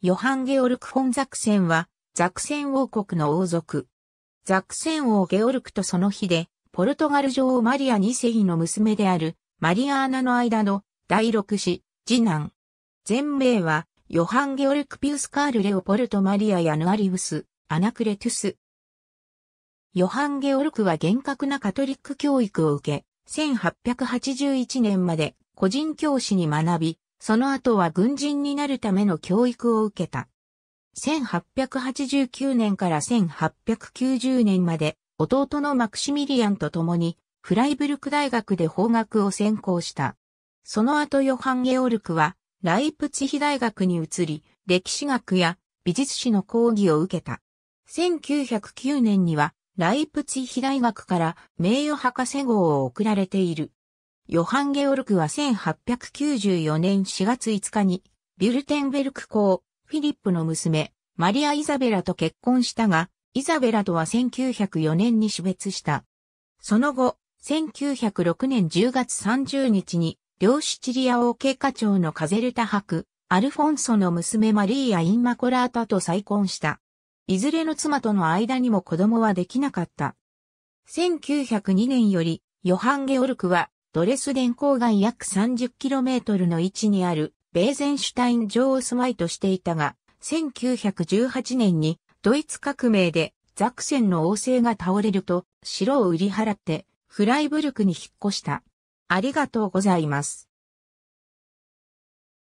ヨハン・ゲオルク・フォン・ザクセンは、ザクセン王国の王族。ザクセン王ゲオルクとその日で、ポルトガル女王マリア2世の娘である、マリアーナの間の第六子、次男。全名は、ヨハン・ゲオルク・ピュース・カール・レオポルト・マリア・ヤヌアリウス、アナクレトゥス。ヨハン・ゲオルクは厳格なカトリック教育を受け、1881年まで個人教師に学び、その後は軍人になるための教育を受けた。1889年から1890年まで弟のマクシミリアンと共にフライブルク大学で法学を専攻した。その後ヨハン・ゲオルクはライプツヒ大学に移り歴史学や美術史の講義を受けた。1909年にはライプツヒ大学から名誉博士号を贈られている。ヨハン・ゲオルクは1894年4月5日に、ビュルテンベルク公、フィリップの娘、マリア・イザベラと結婚したが、イザベラとは1904年に死別した。その後、1906年10月30日に、両シチリア王家課長のカゼルタ博、アルフォンソの娘マリーア・インマコラータと再婚した。いずれの妻との間にも子供はできなかった。1902年より、ヨハン・ゲオルクは、ドレスデン郊外約 30km の位置にあるベーゼンシュタイン城を住まいとしていたが、1918年にドイツ革命でザクセンの王政が倒れると城を売り払ってフライブルクに引っ越した。ありがとうございます。